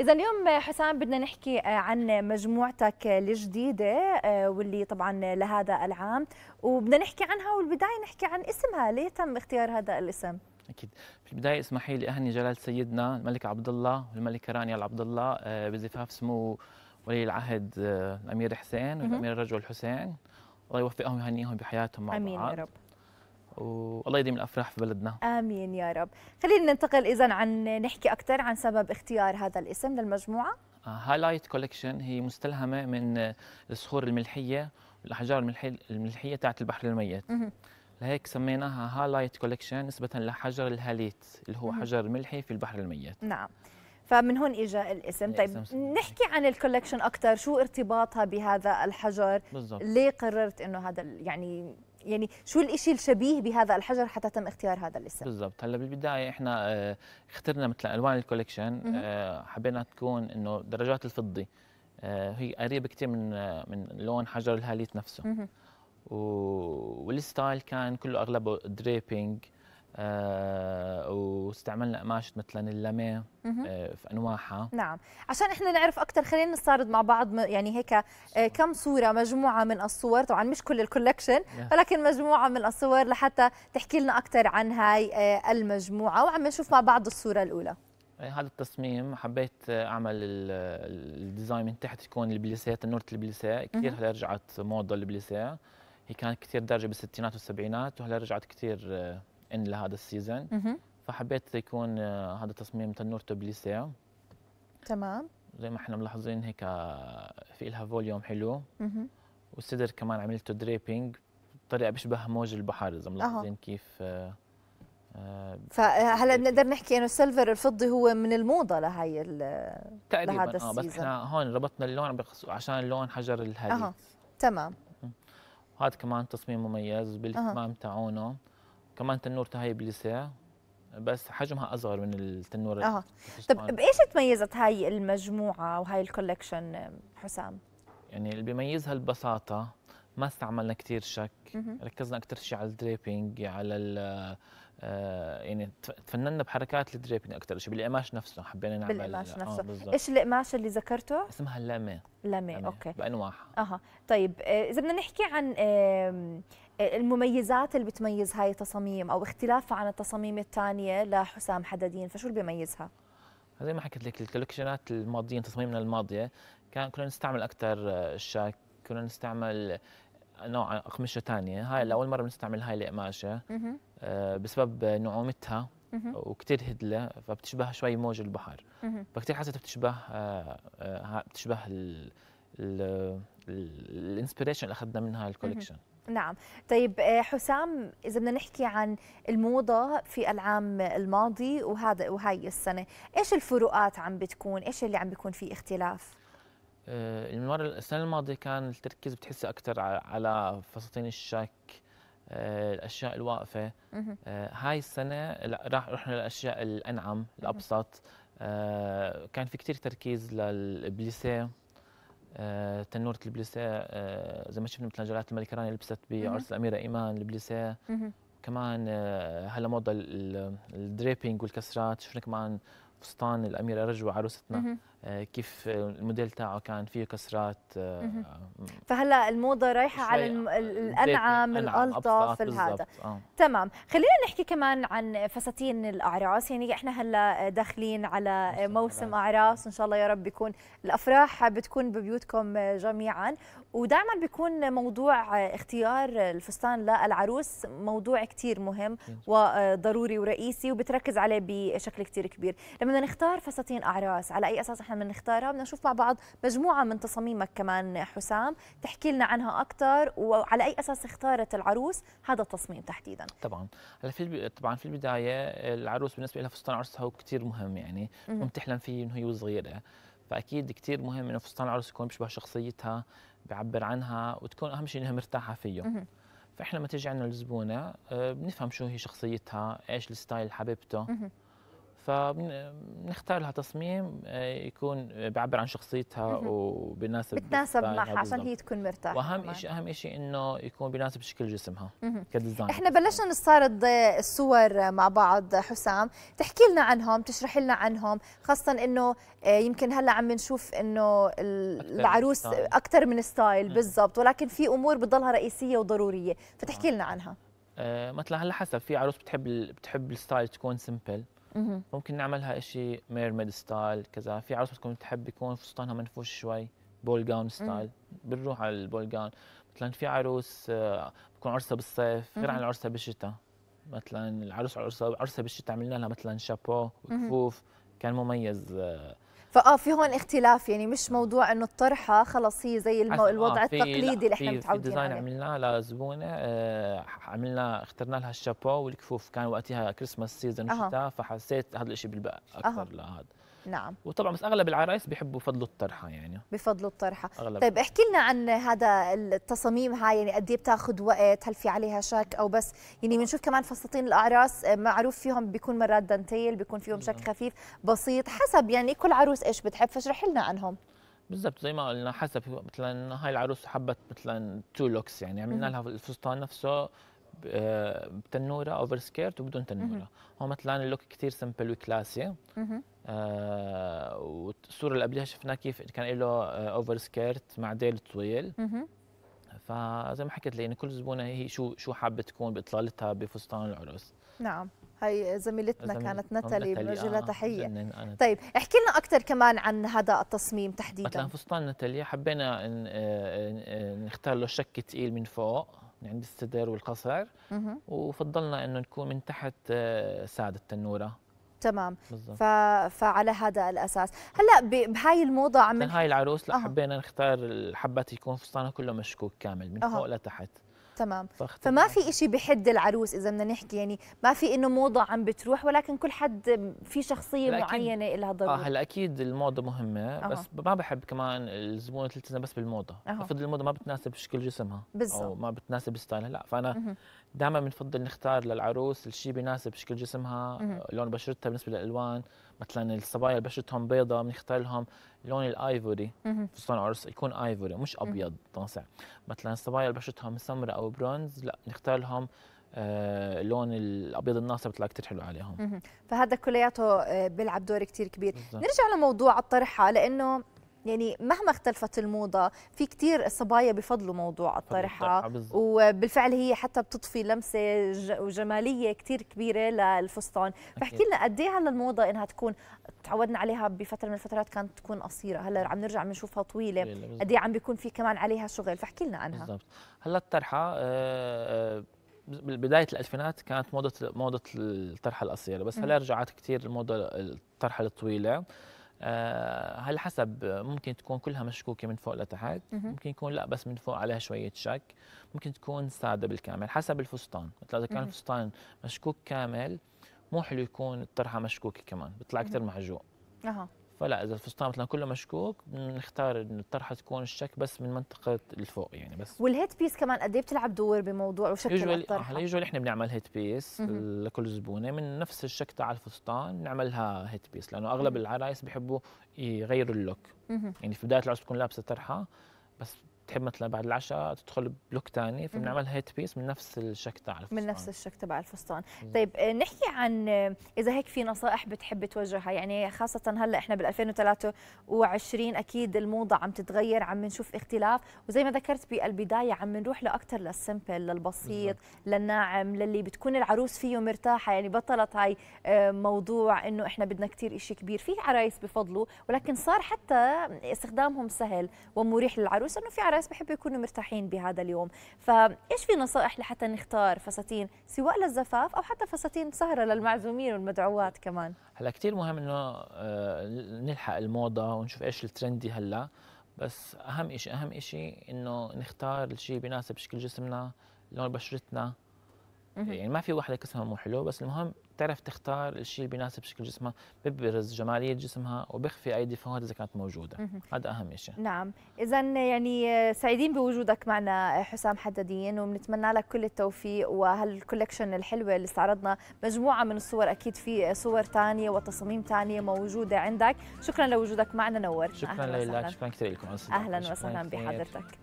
إذا اليوم حسام بدنا نحكي آه، عن مجموعتك الجديدة آه، واللي طبعا لهذا العام وبدنا نحكي عنها والبداية نحكي عن اسمها ليه تم اختيار هذا الاسم؟ اكيد في البدايه اسمحي لي اهني جلاله سيدنا الملك عبد الله والملكه رانيا عبد الله آه، بزفاف سمو ولي العهد الامير حسين والامير الرجل حسين الله يوفقهم ويهنيهم بحياتهم مع امين بعض. يا رب والله يديم الافراح في بلدنا امين يا رب خلينا ننتقل اذا عن نحكي اكثر عن سبب اختيار هذا الاسم للمجموعه هايلايت آه، كوليكشن هي مستلهمه من الصخور الملحيه والاحجار الملحيه تاعت البحر الميت لهيك سميناها هايلايت كوليكشن نسبة لحجر الهاليت اللي هو حجر ملحي في البحر الميت نعم فمن هون اجى الاسم إيه، طيب نحكي عن الكوليكشن اكثر شو ارتباطها بهذا الحجر بالزبط. ليه قررت انه هذا يعني يعني شو الشيء الشبيه بهذا الحجر حتى تم اختيار هذا الاسم بالضبط هلا بالبدايه احنا آه، اخترنا مثل الوان الكوليكشن آه، حبينا تكون انه درجات الفضي آه، هي قريبه كثير من من لون حجر الهاليت نفسه والستايل كان كله اغلبه دريبينج آه واستعملنا قماشه مثل اللاميه آه في انواعها نعم عشان احنا نعرف اكثر خلينا نستعرض مع بعض يعني هيك آه كم صوره مجموعه من الصور طبعا مش كل الكولكشن ولكن مجموعه من الصور لحتى تحكي لنا اكثر عن هاي آه المجموعه وعم نشوف مع بعض الصوره الاولى إيه، هذا التصميم حبيت آه، اعمل الديزاين من تحت يكون البليسيه تنوره البليسيه كثير هلا رجعت موضه البليسيه هي كانت كثير درجه بالستينات والسبعينات وهلا رجعت كثير آه، ان لهذا السيزون فحبيت يكون آه، هذا تصميم تنور تبليسيه تمام زي ما احنا ملاحظين هيك آه، في لها فوليوم حلو والصدر كمان عملته دريبنج بطريقه بيشبه موج البحر اذا ملاحظين كيف آه، فهلا بنقدر نحكي انه السيلفر الفضي هو من الموضه لهي تقريبا لهذا السيزون. اه بس احنا هون ربطنا اللون عشان اللون حجر الهاليز اها تمام وهذا كمان تصميم مميز بالكمام أه. تاعونه كمان تنور هاي بلسع بس حجمها اصغر من التنور اه طب بايش تميزت هاي المجموعه وهاي الكولكشن حسام يعني اللي بيميزها البساطه ما استعملنا كثير شك ركزنا اكثر شيء على الدريبينج على ال آه يعني تفننا بحركات الدريبنج اكثر شيء بالقماش نفسه حبينا نعمل بالقماش آه، نفسه آه ايش القماش اللي ذكرته؟ اسمها لامي لامي اوكي بانواعها اها طيب آه، اذا بدنا نحكي عن المميزات اللي بتميز هاي التصاميم او اختلافها عن التصاميم الثانيه لحسام حدادين فشو اللي بيميزها زي ما حكيت لك الكولكشنات الماضيه تصاميمنا الماضيه كان كنا نستعمل اكثر الشاك كنا نستعمل نوع اقمشه ثانيه هاي لاول مره بنستعمل هاي القماشه آه بسبب نعومتها وكثير هدله فبتشبه شوي موج البحر فكثير حسيت بتشبه آه آه بتشبه الانسبريشن اللي اخذنا منها الكولكشن نعم طيب آه، حسام اذا بدنا نحكي عن الموضه في العام الماضي وهذا وهي السنه ايش الفروقات عم بتكون ايش اللي عم بيكون في اختلاف آه، المرة السنة الماضية كان التركيز بتحسي أكثر على فساتين الشك آه، الأشياء الواقفة هاي السنة راح رحنا للأشياء الأنعم الأبسط كان في كثير تركيز للبليسيه آه، تنورة البليساء آه، زي ما شفنا مثل جلالة الملك رانيا لبست بعرس الأميرة إيمان البليساء كمان آه، هلا موضة الدريبينج والكسرات شفنا كمان فستان الامير رجوة عروستنا آه، كيف الموديل تاعه كان فيه كسرات آه، فهلا الموضه رايحه على الانعم الالطف هذا آه. تمام خلينا نحكي كمان عن فساتين الاعراس يعني احنا هلا داخلين على موسم اعراس ان شاء الله يا رب يكون الافراح بتكون ببيوتكم جميعا ودائما بيكون موضوع اختيار الفستان للعروس موضوع كثير مهم وضروري ورئيسي وبتركز عليه بشكل كثير كبير لما بدنا نختار فساتين اعراس على اي اساس احنا بنختارها بدنا نشوف مع بعض مجموعه من تصاميمك كمان حسام تحكي لنا عنها اكثر وعلى اي اساس اختارت العروس هذا التصميم تحديدا طبعا هلا في طبعا في البدايه العروس بالنسبه لها فستان عرسها هو كثير مهم يعني مم. تحلم فيه من هي صغيره فاكيد كثير مهم انه فستان العروس يكون بيشبه شخصيتها بيعبر عنها وتكون اهم شيء انها مرتاحه فيه مم. فاحنا لما تيجي عندنا الزبونه آه، بنفهم شو هي شخصيتها ايش الستايل حبيبته فبنختار لها تصميم آه، يكون بيعبر عن شخصيتها وبناسب بتناسب معها عشان هي تكون مرتاحه واهم شيء اهم شيء انه يكون بناسب شكل جسمها كديزاين احنا بلشنا نستعرض الصور مع بعض حسام تحكي لنا عنهم تشرح لنا عنهم خاصه انه آه، يمكن هلا عم نشوف انه العروس اكثر من ستايل بالضبط ولكن في امور بتضلها رئيسيه وضروريه فتحكي آه. لنا عنها مثلا هلا حسب في عروس بتحب بتحب الستايل تكون سمبل ممكن نعملها شيء ميرميد ستايل كذا في عروس بتكون تحب يكون فستانها منفوش شوي بول جاون ستايل بنروح على البول جاون مثلا في عروس آه، بتكون عرسها بالصيف غير عن العرسه بالشتاء مثلا العروس عرسها عرسها بالشتاء عملنا لها مثلا شابو وكفوف كان مميز آه، فاه في هون اختلاف يعني مش موضوع انه الطرحه خلص هي زي المو... آه، الوضع آه التقليدي اللي احنا متعودين عليه في ديزاين عملناه لزبونه آه عملنا اخترنا لها الشابو والكفوف كان وقتها كريسماس سيزون آه. شتاء فحسيت هذا الشيء بالبقى اكثر آه. لهذا نعم وطبعا بس اغلب العرايس بيحبوا فضلوا الطرحه يعني بفضلوا الطرحه أغلب. طيب احكي لنا عن هذا التصاميم هاي يعني قد ايه بتاخذ وقت هل في عليها شك او بس يعني بنشوف كمان فساتين الاعراس آه، معروف فيهم بيكون مرات دانتيل بيكون فيهم شك خفيف بسيط حسب يعني كل عروس ايش بتحب فاشرح لنا عنهم بالضبط زي ما قلنا حسب مثلا هاي العروس حبت مثلا تو لوكس يعني عملنا لها الفستان نفسه آه، بتنوره اوفر سكيرت وبدون تنوره هو مثلا اللوك كثير سمبل وكلاسي آه، والصوره اللي قبلها شفنا كيف كان له اوفر سكيرت مع ديل طويل فزي ما حكيت لي كل زبونه هي شو شو حابه تكون باطلالتها بفستان العرس نعم هي زميلتنا زميل كانت نتالي بنوجه لها تحيه طيب احكي لنا اكثر كمان عن هذا التصميم تحديدا مثلا فستان نتالي حبينا آه، آه، نختار له شك ثقيل من فوق من عند يعني الصدر والقصر وفضلنا انه نكون من تحت ساده التنوره تمام ف... فعلى هذا الاساس هلا بهاي الموضه عم من هاي العروس لا أه. حبينا نختار الحبات يكون فستانها كله مشكوك كامل من أه. فوق لتحت تمام فما في إشي بحد العروس اذا بدنا نحكي يعني ما في انه موضه عم بتروح ولكن كل حد في شخصيه معينه لها ضروره اه هلا اكيد الموضه مهمه أه. بس ما بحب كمان الزبونه تلتزم بس بالموضه أه. بفضل الموضه ما بتناسب شكل جسمها بالزبط. او ما بتناسب ستايلها لا فانا دائما بنفضل نختار للعروس الشيء بيناسب شكل جسمها مه. لون بشرتها بالنسبه للالوان مثلا الصبايا بشرتهم بيضاء بنختار لهم لون الايفوري فستان العرس يكون ايفوري مش ابيض طاسع مثلا الصبايا بشرتهم سمراء او برونز لا بنختار لهم آه لون الابيض الناصع بيطلع كثير حلو عليهم فهذا كلياته آه، بيلعب دور كثير كبير بالزبط. نرجع لموضوع الطرحه لانه يعني مهما اختلفت الموضة في كثير صبايا بفضلوا موضوع الطرحة وبالفعل هي حتى بتضفي لمسة وجمالية كثير كبيرة للفستان فاحكي لنا قد ايه هلا الموضة انها تكون تعودنا عليها بفترة من الفترات كانت تكون قصيرة هلا عم نرجع بنشوفها طويلة قد ايه عم بيكون في كمان عليها شغل فاحكي لنا عنها بالضبط هلا الطرحة آه، آه، بدايه الالفينات كانت موضه موضه الطرحه القصيره بس هلا رجعت كثير الموضه الطرحه الطويله آه، هل حسب ممكن تكون كلها مشكوكه من فوق لتحت ممكن يكون لا بس من فوق عليها شويه شك ممكن تكون ساده بالكامل حسب الفستان مثلا اذا كان الفستان مشكوك كامل مو حلو يكون الطرحه مشكوكه كمان بيطلع اكثر محجوق فلا اذا الفستان مثلا كله مشكوك بنختار انه الطرحه تكون الشك بس من منطقه الفوق يعني بس والهيت بيس كمان قد ايه بتلعب دور بموضوع وشكل يجول الطرحه آه، هلا يجوال احنا بنعمل هيت بيس لكل زبونه من نفس الشك تاع الفستان بنعملها هيت بيس لانه اغلب العرايس بحبوا يغيروا اللوك يعني في بدايه العرس بتكون لابسه طرحه بس تحب مثلا بعد العشاء تدخل بلوك ثاني فبنعمل هيت بيس من نفس الشك تبع الفستان من نفس الشك تبع الفستان طيب آه، نحكي عن آه، اذا هيك في نصائح بتحب توجهها يعني خاصه هلا احنا بال 2023 اكيد الموضه عم تتغير عم نشوف اختلاف وزي ما ذكرت بالبدايه عم نروح لاكثر للسمبل للبسيط للناعم للي بتكون العروس فيه مرتاحه يعني بطلت هاي آه، موضوع انه احنا بدنا كثير شيء كبير في عرايس بفضلوا ولكن صار حتى استخدامهم سهل ومريح للعروس انه في عرايس الحراس بحبوا يكونوا مرتاحين بهذا اليوم فايش في نصائح لحتى نختار فساتين سواء للزفاف او حتى فساتين سهره للمعزومين والمدعوات كمان هلا كثير مهم انه آه، نلحق الموضه ونشوف ايش الترندي هلا بس اهم شيء اهم شيء انه نختار الشيء بيناسب شكل جسمنا لون بشرتنا يعني ما في وحده جسمها مو حلو بس المهم تعرف تختار الشيء اللي بيناسب شكل جسمها ببرز جماليه جسمها وبخفي اي ديفوهات اذا كانت موجوده هذا اهم شيء نعم اذا يعني سعيدين بوجودك معنا حسام حدادين وبنتمنى لك كل التوفيق وهالكولكشن الحلوه اللي استعرضنا مجموعه من الصور اكيد في صور ثانيه وتصاميم ثانيه موجوده عندك شكرا لوجودك معنا نورتنا شكرا لك شكرا كثير لكم اهلا وسهلا بحضرتك